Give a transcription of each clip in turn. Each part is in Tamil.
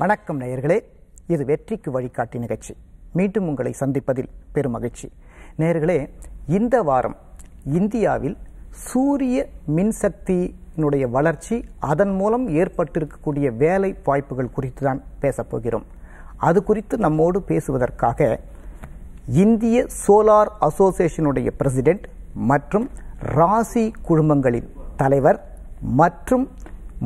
வணக்கம் நேயர்களே இது வெற்றிக்கு வழிகாட்டி நிகழ்ச்சி மீண்டும் உங்களை சந்திப்பதில் பெரும் மகிழ்ச்சி நேயர்களே இந்த வாரம் இந்தியாவில் சூரிய மின்சக்தியினுடைய வளர்ச்சி அதன் மூலம் ஏற்பட்டிருக்கக்கூடிய வேலை வாய்ப்புகள் குறித்து தான் பேசப்போகிறோம் அது குறித்து நம்மோடு பேசுவதற்காக இந்திய சோலார் அசோசியேஷனுடைய பிரசிடெண்ட் மற்றும் ராசி குழுமங்களின் தலைவர் மற்றும்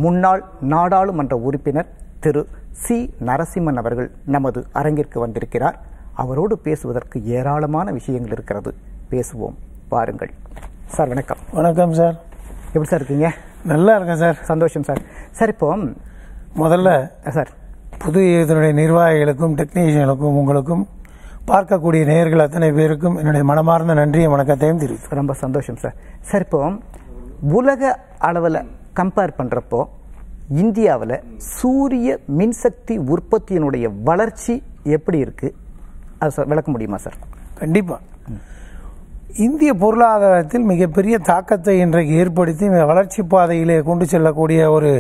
முன்னாள் நாடாளுமன்ற உறுப்பினர் திரு சி நரசிம்மன் அவர்கள் நமது அரங்கிற்கு வந்திருக்கிறார் அவரோடு பேசுவதற்கு ஏராளமான விஷயங்கள் இருக்கிறது பேசுவோம் பாருங்கள் சார் வணக்கம் வணக்கம் சார் எப்படி சார் இருக்கீங்க நல்லா இருக்கேன் சார் சந்தோஷம் சார் சார் இப்போ முதல்ல சார் புது இதனுடைய நிர்வாகிகளுக்கும் டெக்னீஷியனுக்கும் உங்களுக்கும் பார்க்கக்கூடிய நேர்கள் அத்தனை பேருக்கும் என்னுடைய மனமார்ந்த நன்றியும் வணக்கத்தையும் தெரிவித்து ரொம்ப சந்தோஷம் சார் சார் இப்போ உலக அளவில் கம்பேர் பண்ணுறப்போ இந்தியாவில் சூரிய மின்சக்தி உற்பத்தியினுடைய வளர்ச்சி எப்படி இருக்குது அது சார் விளக்க முடியுமா சார் கண்டிப்பாக இந்திய பொருளாதாரத்தில் மிகப்பெரிய தாக்கத்தை இன்றைக்கு ஏற்படுத்தி வளர்ச்சி பாதையிலே கொண்டு செல்லக்கூடிய ஒரு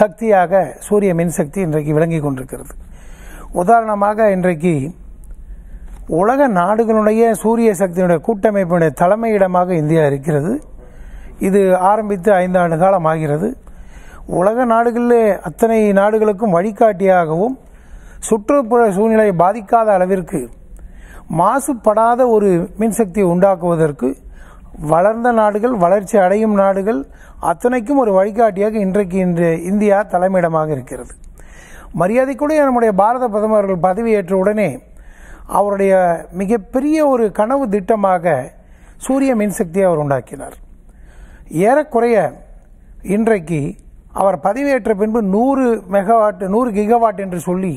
சக்தியாக சூரிய மின்சக்தி இன்றைக்கு விளங்கி கொண்டிருக்கிறது உதாரணமாக இன்றைக்கு உலக நாடுகளுடைய சூரிய சக்தியினுடைய கூட்டமைப்பினுடைய தலைமையிடமாக இந்தியா இருக்கிறது இது ஆரம்பித்து ஐந்தாண்டு காலம் ஆகிறது உலக நாடுகளில் அத்தனை நாடுகளுக்கும் வழிகாட்டியாகவும் சுற்றுப்புற சூழ்நிலையை பாதிக்காத அளவிற்கு மாசுபடாத ஒரு மின்சக்தியை உண்டாக்குவதற்கு வளர்ந்த நாடுகள் வளர்ச்சி அடையும் நாடுகள் அத்தனைக்கும் ஒரு வழிகாட்டியாக இன்றைக்கு இன்று இந்தியா தலைமையிடமாக இருக்கிறது மரியாதைக்குடைய நம்முடைய பாரத பிரதமர்கள் பதவியேற்ற உடனே அவருடைய மிகப்பெரிய ஒரு கனவு திட்டமாக சூரிய மின்சக்தியை அவர் உண்டாக்கினார் ஏறக்குறைய இன்றைக்கு அவர் பதவியேற்ற பின்பு நூறு மெகாவாட் நூறு கிகவாட் என்று சொல்லி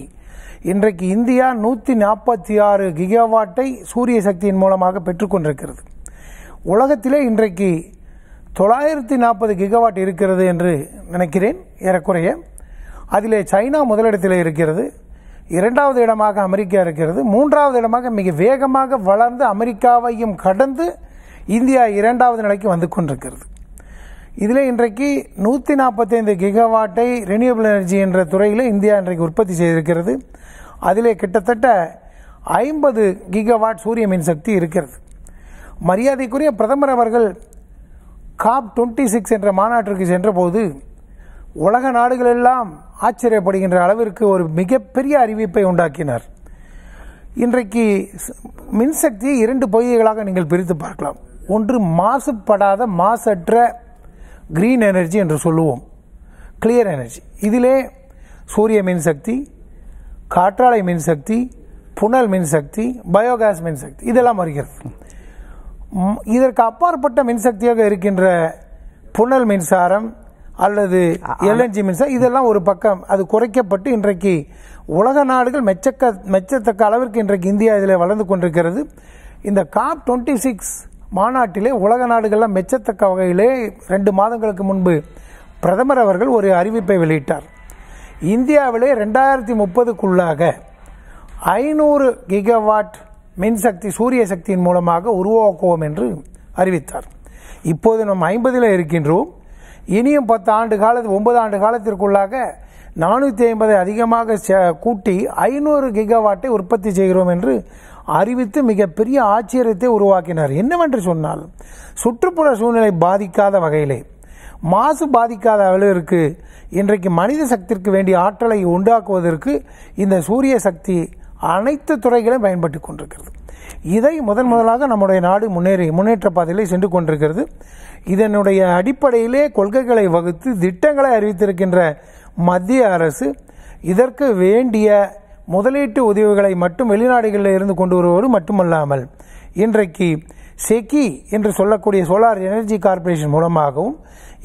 இன்றைக்கு இந்தியா நூற்றி நாற்பத்தி ஆறு கிகவாட்டை சூரிய சக்தியின் மூலமாக பெற்றுக்கொண்டிருக்கிறது உலகத்திலே இன்றைக்கு தொள்ளாயிரத்தி நாற்பது கிகவாட் இருக்கிறது என்று நினைக்கிறேன் ஏறக்குறைய அதிலே சைனா முதலிடத்தில் இருக்கிறது இரண்டாவது இடமாக அமெரிக்கா இருக்கிறது மூன்றாவது இடமாக மிக வேகமாக வளர்ந்து அமெரிக்காவையும் கடந்து இந்தியா இரண்டாவது நிலைக்கு வந்து கொண்டிருக்கிறது இதில் இன்றைக்கு நூற்றி நாற்பத்தைந்து கிகவாட்டை ரினியூபிள் எனர்ஜி என்ற துறையில் இந்தியா இன்றைக்கு உற்பத்தி செய்திருக்கிறது அதிலே கிட்டத்தட்ட ஐம்பது கிகவாட் சூரிய மின்சக்தி இருக்கிறது மரியாதைக்குரிய பிரதமர் அவர்கள் காப் டுவெண்ட்டி சிக்ஸ் என்ற மாநாட்டிற்கு சென்றபோது உலக நாடுகளெல்லாம் ஆச்சரியப்படுகின்ற அளவிற்கு ஒரு மிகப்பெரிய அறிவிப்பை உண்டாக்கினார் இன்றைக்கு மின்சக்தியை இரண்டு பகுதிகளாக நீங்கள் பிரித்து பார்க்கலாம் ஒன்று மாசுபடாத மாசற்ற கிரீன் எனர்ஜி என்று சொல்லுவோம் கிளியர் எனர்ஜி இதிலே சூரிய மின்சக்தி காற்றாலை மின்சக்தி புனல் மின்சக்தி பயோகேஸ் மின்சக்தி இதெல்லாம் வருகிறது இதற்கு அப்பாற்பட்ட மின்சக்தியாக இருக்கின்ற புனல் மின்சாரம் அல்லது எல்என்ஜி மின்சாரம் இதெல்லாம் ஒரு பக்கம் அது குறைக்கப்பட்டு இன்றைக்கு உலக நாடுகள் மெச்சக்க மெச்சத்தக்க அளவிற்கு இன்றைக்கு இந்தியா இதில் வளர்ந்து கொண்டிருக்கிறது இந்த காப் டுவெண்ட்டி சிக்ஸ் மாநாட்டிலே உலக நாடுகள்லாம் மெச்சத்தக்க வகையிலே ரெண்டு மாதங்களுக்கு முன்பு பிரதமர் அவர்கள் ஒரு அறிவிப்பை வெளியிட்டார் இந்தியாவிலே ரெண்டாயிரத்தி முப்பதுக்குள்ளாக ஐநூறு கிகவாட் மின்சக்தி சூரிய சக்தியின் மூலமாக உருவாக்குவோம் என்று அறிவித்தார் இப்போது நம் ஐம்பதில் இருக்கின்றோம் இனியும் பத்து ஆண்டு காலத்து ஒன்பது ஆண்டு காலத்திற்குள்ளாக நானூற்றி ஐம்பதை அதிகமாக கூட்டி ஐநூறு கிகவாட்டை உற்பத்தி செய்கிறோம் என்று அறிவித்து மிகப்பெரிய ஆச்சரியத்தை உருவாக்கினார் என்னவென்று சொன்னால் சுற்றுப்புற சூழ்நிலை பாதிக்காத வகையிலே மாசு பாதிக்காத அளவிற்கு இன்றைக்கு மனித சக்திற்கு வேண்டிய ஆற்றலை உண்டாக்குவதற்கு இந்த சூரிய சக்தி அனைத்து துறைகளும் பயன்பட்டு கொண்டிருக்கிறது இதை முதன் முதலாக நம்முடைய நாடு முன்னேறி முன்னேற்ற பாதையிலே சென்று கொண்டிருக்கிறது இதனுடைய அடிப்படையிலே கொள்கைகளை வகுத்து திட்டங்களை அறிவித்திருக்கின்ற மத்திய அரசு இதற்கு வேண்டிய முதலீட்டு உதவிகளை மட்டும் வெளிநாடுகளில் இருந்து கொண்டு வருவது மட்டுமல்லாமல் இன்றைக்கு செக்கி என்று சொல்லக்கூடிய சோலார் எனர்ஜி கார்பரேஷன் மூலமாகவும்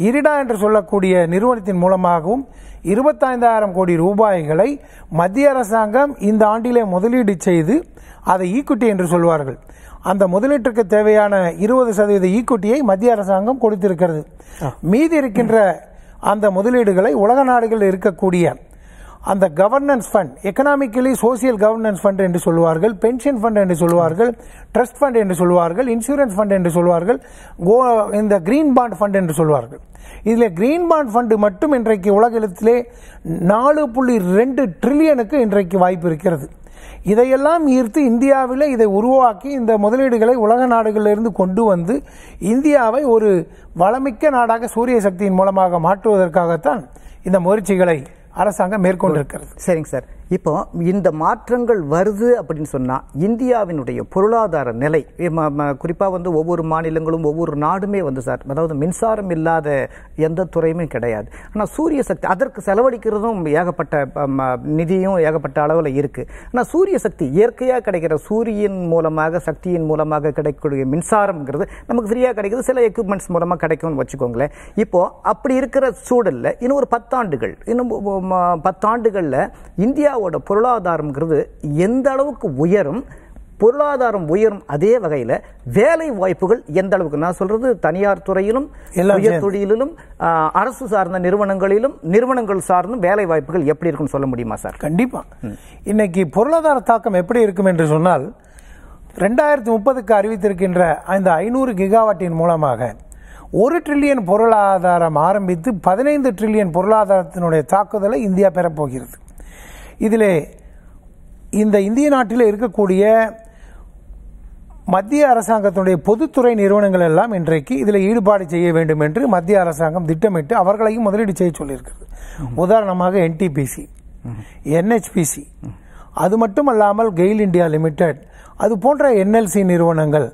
இரிடா என்று சொல்லக்கூடிய நிறுவனத்தின் மூலமாகவும் இருபத்தைந்தாயிரம் கோடி ரூபாய்களை மத்திய அரசாங்கம் இந்த ஆண்டிலே முதலீடு செய்து அதை ஈக்குட்டி என்று சொல்வார்கள் அந்த முதலீட்டுக்கு தேவையான இருபது சதவீத ஈக்குட்டியை மத்திய அரசாங்கம் கொடுத்திருக்கிறது மீதி இருக்கின்ற அந்த முதலீடுகளை உலக நாடுகளில் இருக்கக்கூடிய அந்த governance fund economically social governance fund என்று சொல்வார்கள் பென்ஷன் ஃபண்ட் என்று சொல்வார்கள் ட்ரஸ்ட் ஃபண்ட் என்று சொல்வார்கள் இன்சூரன்ஸ் ஃபண்ட் என்று சொல்வார்கள் இந்த கிரீன் பாண்ட் ஃபண்ட் என்று சொல்வார்கள் இதில் கிரீன் பாண்ட் ஃபண்டு மட்டும் இன்றைக்கு உலகத்திலே நாலு புள்ளி ரெண்டு ட்ரில்லியனுக்கு இன்றைக்கு வாய்ப்பு இருக்கிறது இதையெல்லாம் ஈர்த்து இந்தியாவில் இதை உருவாக்கி இந்த முதலீடுகளை உலக நாடுகளிலிருந்து கொண்டு வந்து இந்தியாவை ஒரு வளமிக்க நாடாக சூரிய சக்தியின் மூலமாக மாற்றுவதற்காகத்தான் இந்த முயற்சிகளை அரசாங்கம் மேற்கொண்டு சரிங்க சார் இப்போ இந்த மாற்றங்கள் வருது அப்படின்னு சொன்னால் இந்தியாவினுடைய பொருளாதார நிலை குறிப்பாக வந்து ஒவ்வொரு மாநிலங்களும் ஒவ்வொரு நாடுமே வந்து சார் அதாவது மின்சாரம் இல்லாத எந்த துறையுமே கிடையாது ஆனால் சூரிய சக்தி அதற்கு செலவழிக்கிறதும் ஏகப்பட்ட நிதியும் ஏகப்பட்ட அளவில் இருக்குது ஆனால் சூரிய சக்தி இயற்கையாக கிடைக்கிற சூரியன் மூலமாக சக்தியின் மூலமாக கிடைக்கக்கூடிய மின்சாரம்ங்கிறது நமக்கு ஃப்ரீயாக கிடைக்குது சில எக்யூப்மெண்ட்ஸ் மூலமாக கிடைக்கும்னு வச்சுக்கோங்களேன் இப்போது அப்படி இருக்கிற சூழலில் இன்னும் ஒரு பத்தாண்டுகள் இன்னும் பத்தாண்டுகளில் இந்தியா இந்தியாவோட பொருளாதாரங்கிறது எந்த அளவுக்கு உயரும் பொருளாதாரம் உயரும் அதே வகையில் வேலை வாய்ப்புகள் எந்த அளவுக்கு நான் சொல்றது தனியார் துறையிலும் உயர் தொழிலிலும் அரசு சார்ந்த நிறுவனங்களிலும் நிறுவனங்கள் சார்ந்தும் வேலை வாய்ப்புகள் எப்படி இருக்கும்னு சொல்ல முடியுமா சார் கண்டிப்பா இன்னைக்கு பொருளாதார தாக்கம் எப்படி இருக்கும் என்று சொன்னால் ரெண்டாயிரத்தி முப்பதுக்கு அறிவித்திருக்கின்ற அந்த ஐநூறு கிகாவாட்டின் மூலமாக ஒரு ட்ரில்லியன் பொருளாதாரம் ஆரம்பித்து பதினைந்து ட்ரில்லியன் பொருளாதாரத்தினுடைய தாக்குதலை இந்தியா பெறப்போகிறது இதில் இந்த இந்திய நாட்டில் இருக்கக்கூடிய மத்திய அரசாங்கத்தினுடைய பொதுத்துறை நிறுவனங்கள் எல்லாம் இன்றைக்கு இதில் ஈடுபாடு செய்ய வேண்டும் என்று மத்திய அரசாங்கம் திட்டமிட்டு அவர்களையும் முதலீடு செய்ய சொல்லியிருக்கிறது உதாரணமாக என்டிபிசி என்ஹெச்பிசி அது மட்டும் அல்லாமல் கெயில் இந்தியா லிமிடெட் அது போன்ற என்எல்சி நிறுவனங்கள்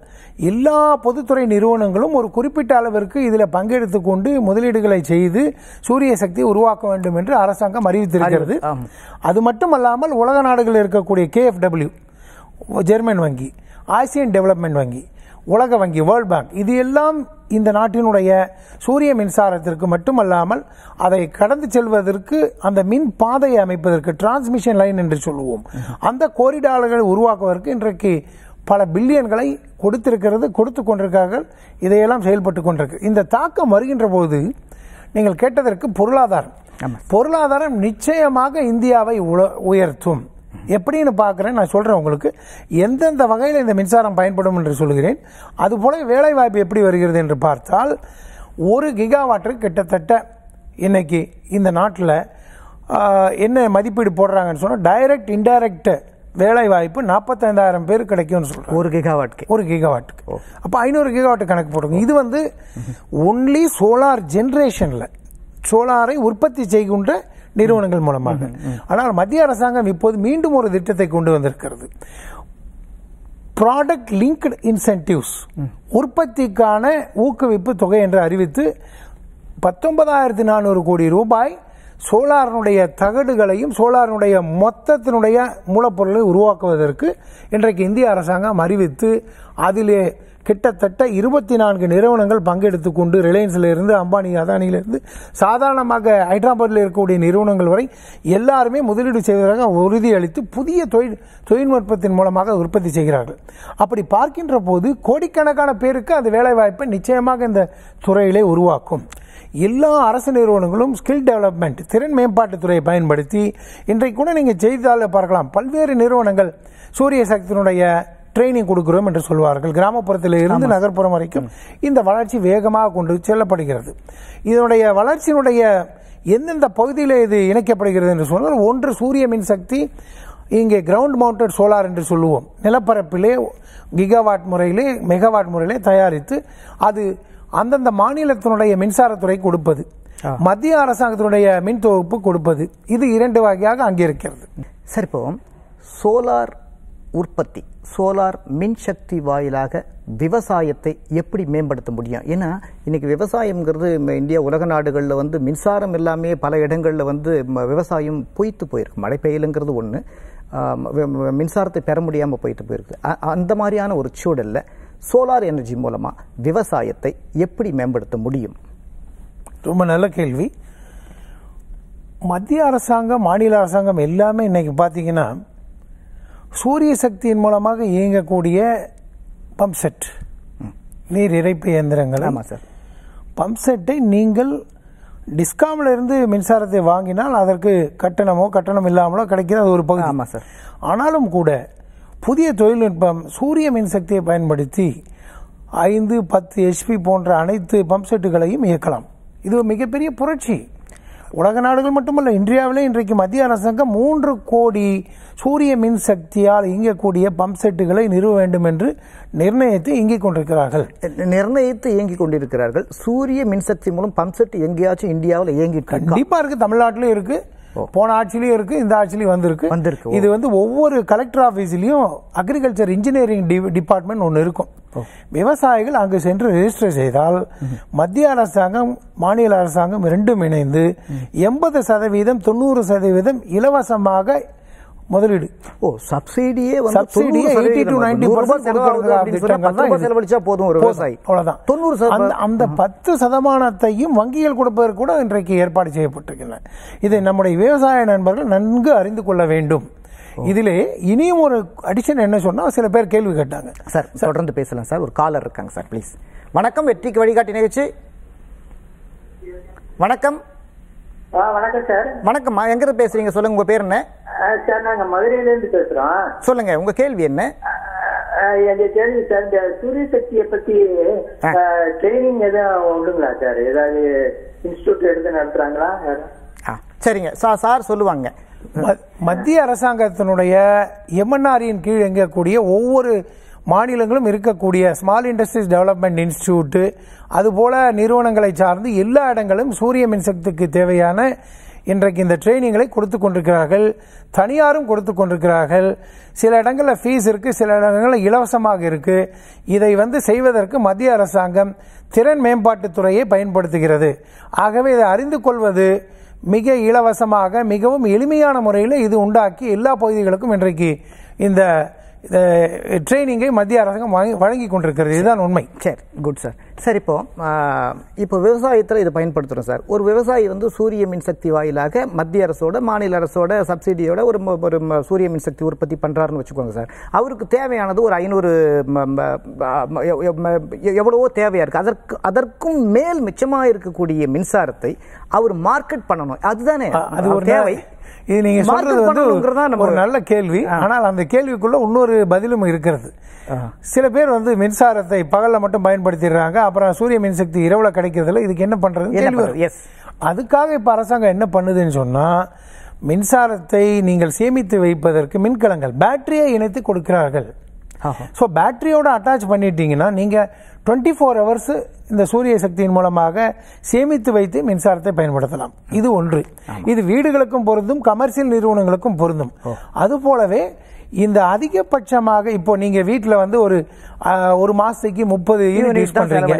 எல்லா பொதுத்துறை நிறுவனங்களும் ஒரு குறிப்பிட்ட அளவிற்கு இதில் பங்கெடுத்து கொண்டு முதலீடுகளை செய்து சூரிய சக்தியை உருவாக்க வேண்டும் என்று அரசாங்கம் அறிவித்திருக்கிறது அது மட்டுமல்லாமல் உலக நாடுகளில் இருக்கக்கூடிய கேஎஃப்டபிள்யூ ஜெர்மன் வங்கி ஆசியன் டெவலப்மெண்ட் வங்கி உலக வங்கி வேர்ல்ட் பேங்க் இது எல்லாம் இந்த நாட்டினுடைய சூரிய மின்சாரத்திற்கு மட்டுமல்லாமல் அதை கடந்து செல்வதற்கு அந்த மின் பாதையை அமைப்பதற்கு டிரான்ஸ்மிஷன் லைன் என்று சொல்லுவோம் அந்த கோரிடாலர்களை உருவாக்குவதற்கு இன்றைக்கு பல பில்லியன்களை கொடுத்திருக்கிறது கொடுத்து கொண்டிருக்கார்கள் இதையெல்லாம் செயல்பட்டு கொண்டிருக்கு இந்த தாக்கம் வருகின்ற போது நீங்கள் கேட்டதற்கு பொருளாதாரம் பொருளாதாரம் நிச்சயமாக இந்தியாவை உயர்த்தும் எப்படின்னு பார்க்குறேன் நான் சொல்கிறேன் உங்களுக்கு எந்தெந்த வகையில் இந்த மின்சாரம் பயன்படும் என்று சொல்கிறேன் அதுபோல் வேலைவாய்ப்பு எப்படி வருகிறது என்று பார்த்தால் ஒரு கிகாவாட்டு கிட்டத்தட்ட இன்றைக்கி இந்த நாட்டில் என்ன மதிப்பீடு போடுறாங்கன்னு சொன்னால் டைரக்ட் இன்டைரக்ட் வேலை வாய்ப்பு நாற்பத்தைந்தாயிரம் பேர் கிடைக்கும்னு சொல்கிறேன் ஒரு கிகாவாட்க்கு ஒரு கிகாவாட்டுக்கு அப்போ ஐநூறு கிகாவாட்டு கணக்கு போடுங்க இது வந்து ஒன்லி சோலார் ஜென்ரேஷனில் சோலாரை உற்பத்தி செய்கின்ற நிறுவனங்கள் மூலமாக ஆனால் மத்திய அரசாங்கம் இப்போது மீண்டும் ஒரு திட்டத்தை கொண்டு வந்திருக்கிறது ப்ராடக்ட் லிங்க்டு இன்சென்டிவ்ஸ் உற்பத்திக்கான ஊக்குவிப்பு தொகை என்று அறிவித்து பத்தொன்பதாயிரத்தி நானூறு கோடி ரூபாய் சோலாரனுடைய தகடுகளையும் சோலாரனுடைய மொத்தத்தினுடைய மூலப்பொருளை உருவாக்குவதற்கு இன்றைக்கு இந்திய அரசாங்கம் அறிவித்து அதிலே கிட்டத்தட்ட இருபத்தி நான்கு நிறுவனங்கள் பங்கெடுத்து கொண்டு ரிலையன்ஸிலிருந்து அம்பானி அதானியிலிருந்து சாதாரணமாக ஹைதராபாத்தில் இருக்கக்கூடிய நிறுவனங்கள் வரை எல்லாருமே முதலீடு செய்வதாக உறுதியளித்து புதிய தொழில் தொழில்நுட்பத்தின் மூலமாக உற்பத்தி செய்கிறார்கள் அப்படி பார்க்கின்ற போது கோடிக்கணக்கான பேருக்கு அந்த வேலைவாய்ப்பை நிச்சயமாக இந்த துறையிலே உருவாக்கும் எல்லா அரசு நிறுவனங்களும் ஸ்கில் டெவலப்மெண்ட் திறன் மேம்பாட்டுத்துறையை பயன்படுத்தி இன்றைக்கு கூட நீங்கள் செய்தித்தாளில் பார்க்கலாம் பல்வேறு நிறுவனங்கள் சூரிய சக்தியினுடைய ட்ரைனிங் கொடுக்குறோம் என்று சொல்வார்கள் கிராமப்புறத்தில் இருந்து நகர்ப்புறம் வரைக்கும் இந்த வளர்ச்சி வேகமாக கொண்டு செல்லப்படுகிறது இதனுடைய வளர்ச்சியினுடைய எந்தெந்த பகுதியில் இது இணைக்கப்படுகிறது என்று சொன்னால் ஒன்று சூரிய மின்சக்தி இங்கே கிரவுண்ட் மவுண்டட் சோலார் என்று சொல்லுவோம் நிலப்பரப்பிலே கிகாவாட் முறையிலே மெகாவாட் முறையிலே தயாரித்து அது அந்தந்த மாநிலத்தினுடைய மின்சாரத்துறை கொடுப்பது மத்திய அரசாங்கத்தினுடைய மின் தொகுப்பு கொடுப்பது இது இரண்டு வகையாக அங்கே இருக்கிறது சரி இப்போ சோலார் உற்பத்தி சோலார் மின்சக்தி வாயிலாக விவசாயத்தை எப்படி மேம்படுத்த முடியும் ஏன்னா இன்றைக்கி விவசாயம்ங்கிறது இந்தியா உலக நாடுகளில் வந்து மின்சாரம் எல்லாமே பல இடங்களில் வந்து விவசாயம் பொய்த்து போயிருக்கு மழை பெய்யலுங்கிறது ஒன்று மின்சாரத்தை பெற முடியாமல் போயிட்டு போயிருக்கு அந்த மாதிரியான ஒரு சூழலில் சோலார் எனர்ஜி மூலமாக விவசாயத்தை எப்படி மேம்படுத்த முடியும் ரொம்ப நல்ல கேள்வி மத்திய அரசாங்கம் மாநில அரசாங்கம் எல்லாமே இன்றைக்கி பார்த்தீங்கன்னா சூரிய சக்தியின் மூலமாக இயங்கக்கூடிய பம்ப் செட் நீர் இறைப்பு இயந்திரங்கள் ஆமாம் சார் பம்ப் செட்டை நீங்கள் டிஸ்காமில் இருந்து மின்சாரத்தை வாங்கினால் அதற்கு கட்டணமோ கட்டணம் இல்லாமலோ கிடைக்கிறது அது ஒரு பகுதி ஆமாம் சார் ஆனாலும் கூட புதிய தொழில்நுட்பம் சூரிய மின்சக்தியை பயன்படுத்தி ஐந்து பத்து ஹெச்பி போன்ற அனைத்து பம்ப் செட்டுகளையும் இயக்கலாம் இது மிகப்பெரிய புரட்சி உலக நாடுகள் மட்டுமல்ல இந்தியாவிலே இன்றைக்கு மத்திய அரசாங்கம் மூன்று கோடி சூரிய மின் சக்தியால் இயங்கக்கூடிய பம்ப் செட்டுகளை நிறுவ வேண்டும் என்று நிர்ணயித்து இயங்கிக் கொண்டிருக்கிறார்கள் நிர்ணயித்து இயங்கிக் கொண்டிருக்கிறார்கள் சூரிய மின்சக்தி மூலம் பம்ப் செட் எங்கேயாச்சும் இந்தியாவில் இயங்கி கண்டிப்பாக இருக்குது தமிழ்நாட்டிலும் இருக்குது போன ஆட்சிலையும் இருக்கு இந்த ஆட்சிலையும் வந்திருக்கு வந்திருக்கு இது வந்து ஒவ்வொரு கலெக்டர் ஆஃபீஸ்லயும் அக்ரிகல்ச்சர் இன்ஜினியரிங் டிபார்ட்மெண்ட் ஒன்று இருக்கும் விவசாயிகள் அங்கு சென்று ரெஜிஸ்டர் செய்தால் மத்திய அரசாங்கம் மாநில அரசாங்கம் இரண்டும் இணைந்து எண்பது சதவீதம் தொண்ணூறு சதவீதம் இலவசமாக முதலீடு ஓ சப்சிடியே சப்சிடியே எயிட்டி டு நைன்டி பர்சன்ட் செலவழிச்சா போதும் ஒரு விவசாயி அவ்வளவுதான் தொண்ணூறு சதவீதம் அந்த பத்து சதமானத்தையும் வங்கிகள் கொடுப்பதற்கு கூட இன்றைக்கு ஏற்பாடு செய்யப்பட்டிருக்கின்றன இதை நம்முடைய விவசாய நண்பர்கள் நன்கு அறிந்து கொள்ள வேண்டும் இதிலே இனியும் ஒரு அடிஷன் என்ன சொன்னால் சில பேர் கேள்வி கேட்டாங்க சார் தொடர்ந்து பேசலாம் சார் ஒரு காலர் இருக்காங்க சார் ப்ளீஸ் வணக்கம் வெற்றிக்கு வழிகாட்டி நிகழ்ச்சி வணக்கம் வணக்கம் சார் வணக்கம்மா எங்க இருந்து பேசுறீங்க சொல்லுங்க உங்க பேர் என்ன சார் நாங்க மதுரையில இருந்து பேசுறோம் சொல்லுங்க உங்க கேள்வி என்ன எங்க கேள்வி சார் இந்த சூரிய சக்தியை பத்தி ட்ரைனிங் எதுவும் உண்டுங்களா சார் ஏதாவது இன்ஸ்டியூட் எடுத்து நடத்துறாங்களா சரிங்க சார் சார் சொல்லுவாங்க மத்திய அரசாங்கத்தினுடைய எம்என்ஆரின் கீழ் இயங்கக்கூடிய ஒவ்வொரு மாநிலங்களும் இருக்கக்கூடிய ஸ்மால் இண்டஸ்ட்ரீஸ் டெவலப்மெண்ட் இன்ஸ்டியூட்டு அதுபோல் நிறுவனங்களை சார்ந்து எல்லா இடங்களும் சூரிய மின்சக்திக்கு தேவையான இன்றைக்கு இந்த ட்ரைனிங்களை கொடுத்து கொண்டிருக்கிறார்கள் தனியாரும் கொடுத்து கொண்டிருக்கிறார்கள் சில இடங்களில் ஃபீஸ் இருக்குது சில இடங்களில் இலவசமாக இருக்குது இதை வந்து செய்வதற்கு மத்திய அரசாங்கம் திறன் மேம்பாட்டுத்துறையை பயன்படுத்துகிறது ஆகவே இதை அறிந்து கொள்வது மிக இலவசமாக மிகவும் எளிமையான முறையில் இது உண்டாக்கி எல்லா பகுதிகளுக்கும் இன்றைக்கு இந்த ட்ரைனிங்கை மத்திய அரசாங்கம் வழங்கி கொண்டிருக்கிறது இதுதான் உண்மை சரி குட் சார் சார் இப்போ இப்போ விவசாயத்தில் இதை பயன்படுத்துகிறோம் சார் ஒரு விவசாயி வந்து சூரிய மின்சக்தி வாயிலாக மத்திய அரசோட மாநில அரசோட சப்சிடியோட ஒரு ஒரு சூரிய மின்சக்தி உற்பத்தி பண்ணுறாருன்னு வச்சுக்கோங்க சார் அவருக்கு தேவையானது ஒரு ஐநூறு எவ்வளவோ தேவையாக இருக்குது அதற்கு அதற்கும் மேல் மிச்சமாக இருக்கக்கூடிய மின்சாரத்தை அவர் மார்க்கெட் பண்ணணும் அதுதானே அது ஒரு தேவை இது நீங்க சொல்றது வந்து ஒரு நல்ல கேள்வி ஆனால் அந்த கேள்விக்குள்ள இன்னொரு பதிலும் இருக்கிறது சில பேர் வந்து மின்சாரத்தை பகல்ல மட்டும் பயன்படுத்திடுறாங்க அப்புறம் சூரிய மின்சக்தி இரவுல கிடைக்கிறதுல இதுக்கு என்ன பண்ணுறது எஸ் அதுக்காக இப்போ அரசாங்கம் என்ன பண்ணுதுன்னு சொன்னால் மின்சாரத்தை நீங்கள் சேமித்து வைப்பதற்கு மின்கலங்கள் பேட்டரியை இணைத்து கொடுக்கிறார்கள் ஸோ பேட்டரியோட அட்டாச் பண்ணிட்டீங்கன்னா நீங்கள் டுவெண்ட்டி ஃபோர் ஹவர்ஸ் இந்த சூரிய சக்தியின் மூலமாக சேமித்து வைத்து மின்சாரத்தை பயன்படுத்தலாம் இது ஒன்று இது வீடுகளுக்கும் பொருந்தும் கமர்ஷியல் நிறுவனங்களுக்கும் பொருந்தும் அது போலவே இந்த அதிகபட்சமாக இப்போ நீங்க வீட்டில் வந்து ஒரு ஒரு மாசத்துக்கு முப்பது யூனிட் யூஸ் பண்றீங்க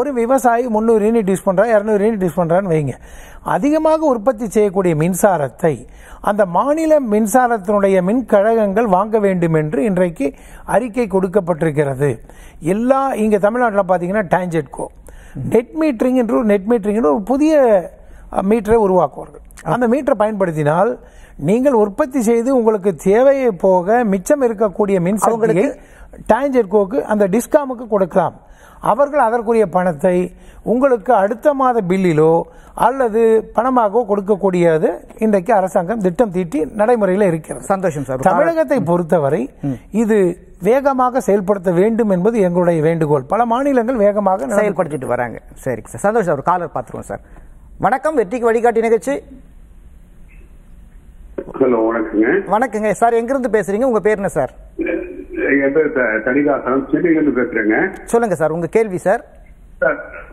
ஒரு விவசாயி முந்நூறு யூனிட் யூஸ் பண்றா இரநூறு யூனிட் யூஸ் பண்றான்னு வைங்க அதிகமாக உற்பத்தி செய்யக்கூடிய மின்சாரத்தை அந்த மாநில மின்சாரத்தினுடைய மின்கழகங்கள் வாங்க வேண்டும் என்று இன்றைக்கு அறிக்கை கொடுக்கப்பட்டிருக்கிறது எல்லா இங்கே தமிழ்நாட்டில் பார்த்தீங்கன்னா கோ நெட் மீட்டரிங் என்று ஒரு நெட் மீட்டரிங் ஒரு புதிய மீட்டரை உருவாக்குவார்கள் அந்த மீட்டரை பயன்படுத்தினால் நீங்கள் உற்பத்தி செய்து உங்களுக்கு தேவையை போக மிச்சம் இருக்கக்கூடிய மின்சக்தியை டேஞ்சர்கோக்கு அந்த டிஸ்காமுக்கு கொடுக்கலாம் அவர்கள் அதற்குரிய பணத்தை உங்களுக்கு அடுத்த மாத பில்லிலோ அல்லது பணமாகவோ கொடுக்கக்கூடியது இன்றைக்கு அரசாங்கம் திட்டம் தீட்டி நடைமுறையில் இருக்கிறது சந்தோஷம் சார் தமிழகத்தை பொறுத்தவரை இது வேகமாக செயல்படுத்த வேண்டும் என்பது எங்களுடைய வேண்டுகோள் பல மாநிலங்கள் வேகமாக செயல்படுத்திட்டு வராங்க சரி சார் சந்தோஷம் ஒரு காலர் பார்த்துருவோம் சார் வணக்கம் வெற்றிக்கு வழிகாட்டி நிகழ்ச்சி ஹலோ வணக்கங்க வணக்கங்க சார் இருந்து பேசுறீங்க உங்க பேர் என்ன சார் என் பேர் தனிகாசனம் பேசுறேங்க சொல்லுங்க சார் உங்க கேள்வி சார்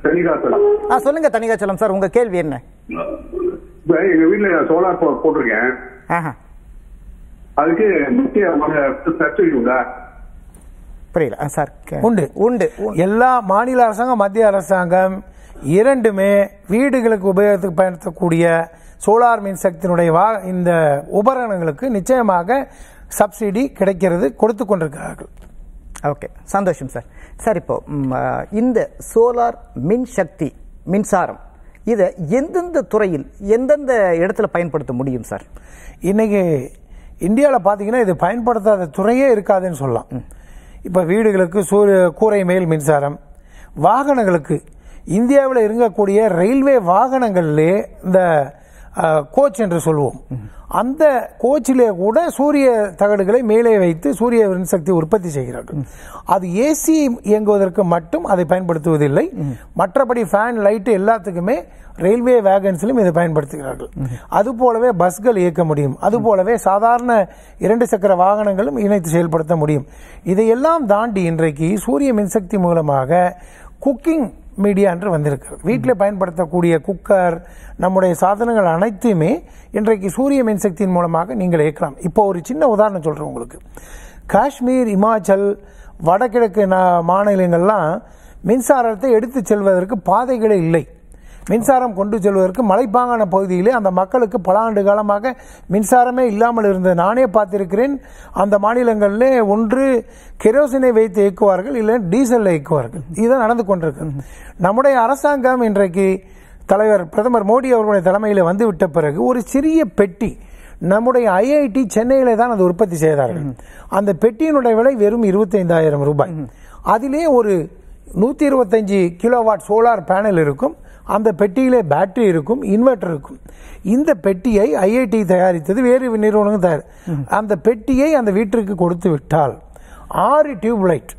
தனிகாசலம் சொல்லுங்க தனிகாச்சலம் சார் உங்க கேள்வி என்ன எங்க வீட்டுல சோலார் போட்டிருக்கேன் அதுக்கு முக்கிய புரியல சார் உண்டு உண்டு எல்லா மாநில அரசாங்கம் மத்திய அரசாங்கம் இரண்டுமே வீடுகளுக்கு உபயோகத்துக்கு பயன்படுத்தக்கூடிய சோலார் மின்சக்தியினுடைய வா இந்த உபகரணங்களுக்கு நிச்சயமாக சப்சிடி கிடைக்கிறது கொடுத்து கொண்டிருக்கிறார்கள் ஓகே சந்தோஷம் சார் சார் இப்போ இந்த சோலார் மின்சக்தி மின்சாரம் இதை எந்தெந்த துறையில் எந்தெந்த இடத்துல பயன்படுத்த முடியும் சார் இன்றைக்கி இந்தியாவில் பார்த்தீங்கன்னா இது பயன்படுத்தாத துறையே இருக்காதுன்னு சொல்லலாம் இப்போ வீடுகளுக்கு சூரிய கூரை மேல் மின்சாரம் வாகனங்களுக்கு இந்தியாவில் இருக்கக்கூடிய ரயில்வே வாகனங்கள்லேயே இந்த கோச் என்று சொல்வோம் அந்த கோச்சிலே கூட சூரிய தகடுகளை மேலே வைத்து சூரிய மின்சக்தி உற்பத்தி செய்கிறார்கள் அது ஏசி இயங்குவதற்கு மட்டும் அதை பயன்படுத்துவதில்லை மற்றபடி ஃபேன் லைட்டு எல்லாத்துக்குமே ரயில்வே வேகன்ஸ்லையும் இதை பயன்படுத்துகிறார்கள் அது போலவே பஸ்கள் இயக்க முடியும் அது போலவே சாதாரண இரண்டு சக்கர வாகனங்களும் இணைத்து செயல்படுத்த முடியும் இதையெல்லாம் தாண்டி இன்றைக்கு சூரிய மின்சக்தி மூலமாக குக்கிங் மீடியா என்று வந்திருக்கு வீட்டில் பயன்படுத்தக்கூடிய குக்கர் நம்முடைய சாதனங்கள் அனைத்துமே இன்றைக்கு சூரிய மின்சக்தியின் மூலமாக நீங்கள் இயக்கலாம் இப்போ ஒரு சின்ன உதாரணம் சொல்கிறேன் உங்களுக்கு காஷ்மீர் இமாச்சல் வடகிழக்கு மாநிலங்கள்லாம் மின்சாரத்தை எடுத்து செல்வதற்கு பாதைகளே இல்லை மின்சாரம் கொண்டு செல்வதற்கு மலைப்பாங்கான பகுதியிலே அந்த மக்களுக்கு பல ஆண்டு காலமாக மின்சாரமே இல்லாமல் இருந்தது நானே பார்த்திருக்கிறேன் அந்த மாநிலங்களிலே ஒன்று கெரோசினை வைத்து இயக்குவார்கள் இல்லை டீசலில் இயக்குவார்கள் இதுதான் நடந்து கொண்டிருக்கு நம்முடைய அரசாங்கம் இன்றைக்கு தலைவர் பிரதமர் மோடி அவர்களுடைய தலைமையில் வந்துவிட்ட பிறகு ஒரு சிறிய பெட்டி நம்முடைய ஐஐடி சென்னையிலே தான் அது உற்பத்தி செய்தார்கள் அந்த பெட்டியினுடைய விலை வெறும் இருபத்தைந்தாயிரம் ரூபாய் அதிலே ஒரு நூற்றி இருபத்தஞ்சி கிலோவாட் சோலார் பேனல் இருக்கும் அந்த பெட்டியிலே பேட்டரி இருக்கும் இன்வெர்டர் இருக்கும் இந்த பெட்டியை ஐஐடி தயாரித்தது வேறு நிறுவனங்கள் தயார் அந்த பெட்டியை அந்த வீட்டிற்கு கொடுத்து விட்டால் ஆறு டியூப்லைட்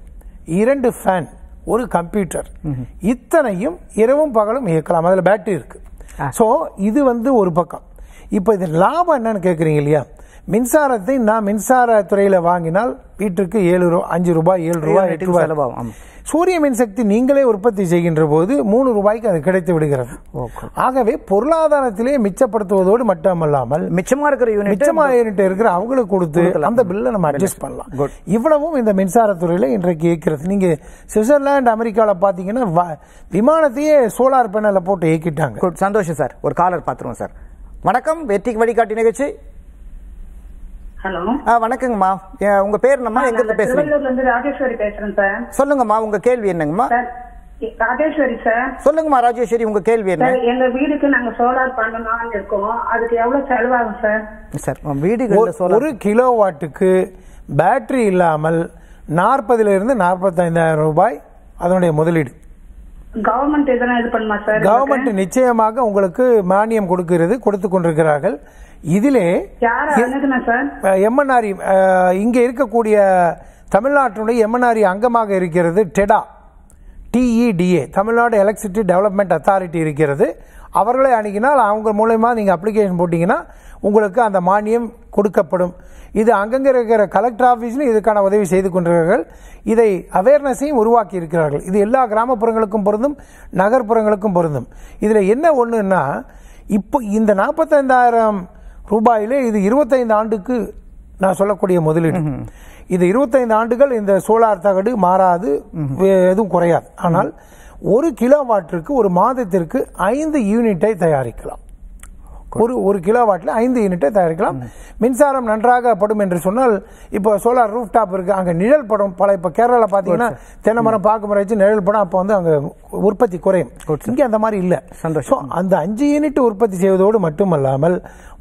இரண்டு ஃபேன் ஒரு கம்ப்யூட்டர் இத்தனையும் இரவும் பகலும் இயக்கலாம் அதில் பேட்டரி இருக்குது ஸோ இது வந்து ஒரு பக்கம் இப்போ இது லாபம் என்னன்னு கேட்குறீங்க இல்லையா மின்சாரத்தை நான் மின்சார துறையில் வாங்கினால் வீட்டுக்கு ஏழு ரூபா அஞ்சு ரூபாய் ஏழு ரூபாய் எட்டு ரூபாய் செலவாகும் சூரிய மின்சக்தி நீங்களே உற்பத்தி செய்கின்ற போது மூணு ரூபாய்க்கு அது கிடைத்து விடுகிறது ஆகவே பொருளாதாரத்திலே மிச்சப்படுத்துவதோடு மட்டுமல்லாமல் மிச்சமா இருக்கிற யூனிட் மிச்சமா யூனிட் இருக்கிற அவங்களுக்கு கொடுத்து அந்த பில்லை நம்ம அட்ஜஸ்ட் பண்ணலாம் இவ்வளவும் இந்த மின்சாரத்துறையில் இன்றைக்கு இயக்கிறது நீங்க சுவிட்சர்லாந்து அமெரிக்காவில் பார்த்தீங்கன்னா விமானத்தையே சோலார் பேனல போட்டு இயக்கிட்டாங்க சந்தோஷம் சார் ஒரு காலர் பார்த்துருவோம் சார் வணக்கம் வெற்றி வழிகாட்டி நிகழ்ச்சி ஹலோ ஆ வணக்கங்கம்மா உங்க பேர் என்னம்மா எங்க இருந்து பேசுறீங்க ராஜேஸ்வரி பேசுறேன் சார் சொல்லுங்கம்மா உங்க கேள்வி என்னங்கம்மா ராஜேஸ்வரி சார் சொல்லுங்கம்மா ராஜேஸ்வரி உங்க கேள்வி என்ன எங்க வீடுக்கு நாங்க சோலார் பண்ணணும்னு இருக்கோம் அதுக்கு எவ்வளவு செலவாகும் சார் சார் வீடுகள்ல சோலார் ஒரு கிலோ வாட்டுக்கு பேட்டரி இல்லாமல் நாற்பதுல இருந்து நாற்பத்தைந்தாயிரம் ரூபாய் அதனுடைய முதலீடு கவர்மெண்ட் கவர்மெண்ட் நிச்சயமாக உங்களுக்கு மானியம் கொடுக்கிறது கொடுத்து கொண்டிருக்கிறார்கள் இதிலே எம்என்ஆர்இ இங்கே இருக்கக்கூடிய தமிழ்நாட்டினுடைய எம்என்ஆர்இ அங்கமாக இருக்கிறது TEDA T E D A e Tamil Nadu electricity development authority இருக்கிறது அவர்களை அணுகினால் அவங்க மூலயமா நீங்கள் அப்ளிகேஷன் போட்டிங்கன்னா உங்களுக்கு அந்த மானியம் கொடுக்கப்படும் இது அங்கங்கே இருக்கிற கலெக்டர் ஆஃபீஸ்லையும் இதுக்கான உதவி செய்து கொண்டிருக்கிறார்கள் இதை அவேர்னஸையும் உருவாக்கி இருக்கிறார்கள் இது எல்லா கிராமப்புறங்களுக்கும் பொருந்தும் நகர்ப்புறங்களுக்கும் பொருந்தும் இதில் என்ன ஒன்றுன்னா இப்போ இந்த நாற்பத்தைந்தாயிரம் ரூபாயிலே இது இருபத்தைந்து ஆண்டுக்கு நான் சொல்லக்கூடிய முதலீடு இது இருபத்தைந்து ஆண்டுகள் இந்த சோலார் தகடு மாறாது எதுவும் குறையாது ஆனால் ஒரு கிலோ வாட்டிற்கு ஒரு மாதத்திற்கு ஐந்து யூனிட்டை தயாரிக்கலாம் ஒரு ஒரு கிலோ வாட்டில் ஐந்து யூனிட்டை தயாரிக்கலாம் மின்சாரம் நன்றாக படும் என்று சொன்னால் இப்போ சோலார் ரூஃப் டாப் இருக்குது அங்கே நிழல் படம் பல இப்போ கேரளாவில் பார்த்தீங்கன்னா தென்னை மரம் பாக்கு வச்சு நிழல் படம் அப்போ வந்து அங்கே உற்பத்தி குறையும் இங்கே அந்த மாதிரி இல்லை சந்தோஷம் அந்த அஞ்சு யூனிட் உற்பத்தி செய்வதோடு மட்டுமல்லாமல்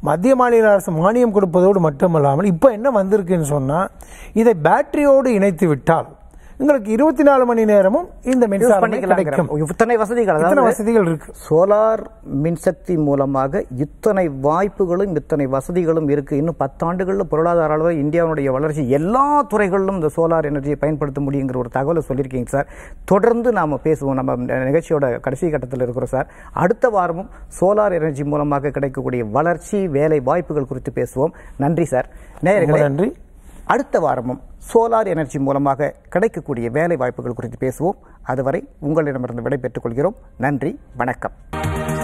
மத்திய மாநில அரசு மானியம் கொடுப்பதோடு மட்டுமல்லாமல் இப்போ என்ன வந்திருக்குன்னு சொன்னால் இதை பேட்டரியோடு இணைத்து விட்டால் உங்களுக்கு இருபத்தி நாலு மணி நேரமும் இந்த மின்சாரம் கிடைக்கும் இத்தனை வசதிகள் இத்தனை வசதிகள் இருக்கு சோலார் மின்சக்தி மூலமாக இத்தனை வாய்ப்புகளும் இத்தனை வசதிகளும் இருக்கு இன்னும் பத்தாண்டுகளில் பொருளாதார அளவில் இந்தியாவுடைய வளர்ச்சி எல்லா துறைகளிலும் இந்த சோலார் எனர்ஜியை பயன்படுத்த முடியுங்கிற ஒரு தகவலை சொல்லியிருக்கீங்க சார் தொடர்ந்து நாம் பேசுவோம் நம்ம நிகழ்ச்சியோட கடைசி கட்டத்தில் இருக்கிறோம் சார் அடுத்த வாரமும் சோலார் எனர்ஜி மூலமாக கிடைக்கக்கூடிய வளர்ச்சி வேலை வாய்ப்புகள் குறித்து பேசுவோம் நன்றி சார் நேரம் நன்றி அடுத்த வாரமும் சோலார் எனர்ஜி மூலமாக கிடைக்கக்கூடிய வேலை வாய்ப்புகள் குறித்து பேசுவோம் அதுவரை உங்களிடமிருந்து விடைபெற்றுக் கொள்கிறோம் நன்றி வணக்கம்